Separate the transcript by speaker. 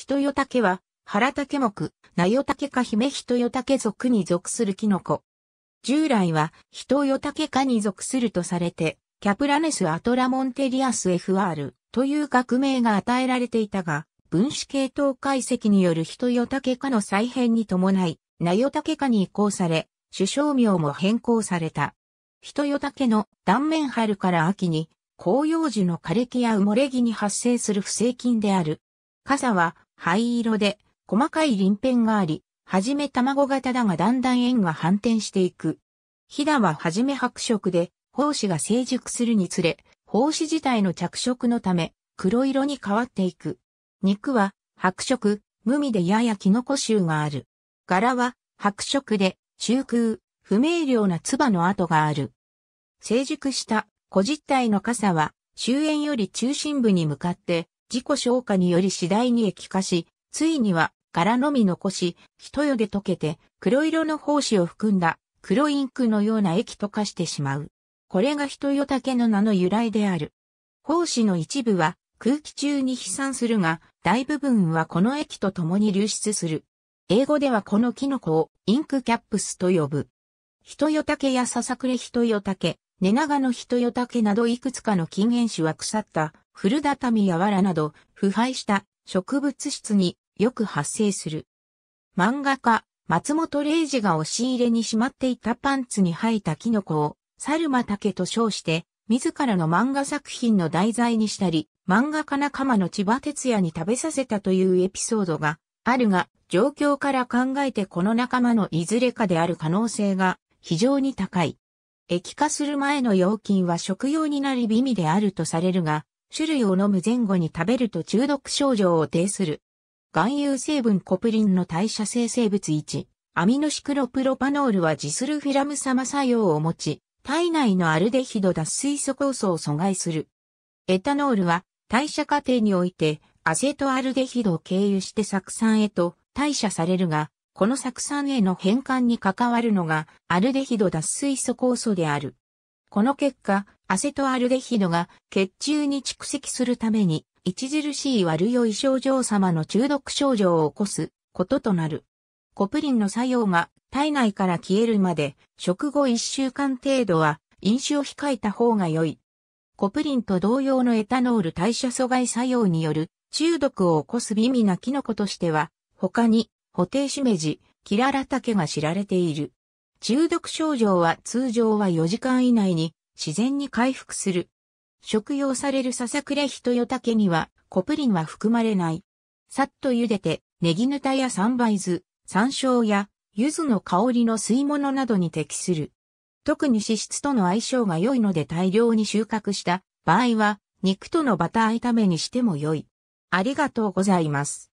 Speaker 1: ヒトヨタケは、原ケ目、名ヒメかトヨタケ属に属するキノコ。従来は、ヒトヨタケ科に属するとされて、キャプラネスアトラモンテリアス FR という学名が与えられていたが、分子系統解析によるヒトヨタケ科の再編に伴い、ナヨタケ科に移行され、首相名も変更された。ヒトヨタケの断面春から秋に、紅葉樹の枯れ木や埋もれ木に発生する不正菌である。傘は灰色で、細かい鱗片があり、はじめ卵型だがだんだん円が反転していく。ヒダははじめ白色で、胞子が成熟するにつれ、胞子自体の着色のため、黒色に変わっていく。肉は白色、無味でややキノコ臭がある。柄は白色で、中空、不明瞭な唾の跡がある。成熟した小実体の傘は終焉より中心部に向かって自己消化により次第に液化し、ついには柄のみ残し、人よで溶けて黒色の胞子を含んだ黒インクのような液と化してしまう。これが人よ竹の名の由来である。胞子の一部は空気中に飛散するが、大部分はこの液と共に流出する。英語ではこのキノコをインクキャップスと呼ぶ。人よ竹やささくれ人よ竹、寝長の人よ竹などいくつかの禁縁種は腐った古畳や藁など腐敗した植物質によく発生する。漫画家、松本零士が押し入れにしまっていたパンツに生えたキノコを、サマタ竹と称して、自らの漫画作品の題材にしたり、漫画家仲間の千葉哲也に食べさせたというエピソードがあるが、状況から考えてこの仲間のいずれかである可能性が非常に高い。液化する前の容菌は食用になり美味であるとされるが、種類を飲む前後に食べると中毒症状を呈する。含有成分コプリンの代謝性生物1、アミノシクロプロパノールはジスルフィラム様作用を持ち、体内のアルデヒド脱水素酵素を阻害する。エタノールは代謝過程においてアセトアルデヒドを経由して酢酸へと代謝されるが、この酢酸への変換に関わるのが、アルデヒド脱水素酵素である。この結果、アセトアルデヒドが血中に蓄積するために、著しい悪酔い症状様の中毒症状を起こすこととなる。コプリンの作用が体内から消えるまで、食後1週間程度は飲酒を控えた方が良い。コプリンと同様のエタノール代謝阻害作用による中毒を起こす微味なキノコとしては、他に固定しめじ、キララタケが知られている。中毒症状は通常は4時間以内に自然に回復する。食用されるクレヒトよたけにはコプリンは含まれない。さっと茹でて、ネギヌタや三杯酢、山椒や柚子の香りの吸い物などに適する。特に脂質との相性が良いので大量に収穫した場合は、肉とのバター炒めにしても良い。ありがとうございます。